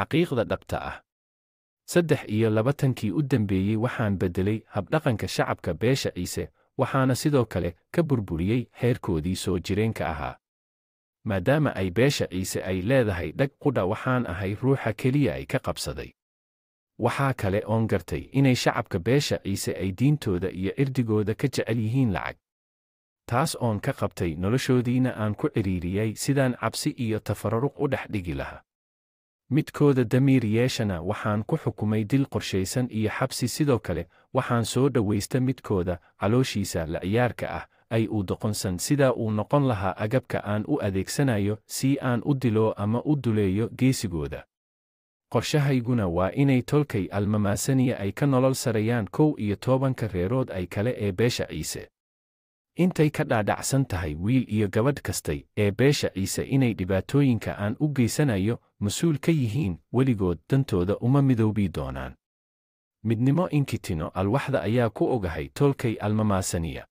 xaqiiqda dhabta ah saddex iyo labatankii u dembeeyey waxaan beddelay habdhaqanka shacabka beesha ciise waxaana sidoo kale ka burburiyey heerkoodii soo jireenka ahaa maadaama ay beesha ciise ay leedahay dhag qudha waxaan ahay ruuxa keliya ay ka qabsaday waxaa kale oon gartay inay shacabka beesha ciise ay diintooda iyo cirdigooda ka jecel yihiin lacag taas oon ka qabtay noloshoodiina aan ku cidhiiriyey sidaan cabsi iyo tafaruruq u dhex dhigi lahaa midkooda damiir yeeshana waxaan ku xukumay dil qorshaysan iyo xabsi sidoo kale waxaan soo dhowaysta midkooda calooshiisa la'yaarka ah ay uu doqonsan sidaa uu noqon lahaa agabka aan u adeegsanayo si aan u dilo ama u duleeyo geesigooda qorshahayguna waa inay tolkay almamaasaniya ay ka nolol sarayaan kow iyo tobanka reerood ay kale ee beesha ciise intay ka dhaadhacsan tahay wiil iyo gabadh kastay ee beesha ciise inay dhibaatooyinka aan u geysanayo mas-uul ka yihiin weligood dantooda uma midoobii doonaan midnimo inkitino alwaxda ayaa ku ogahay tolkay almamaasaniya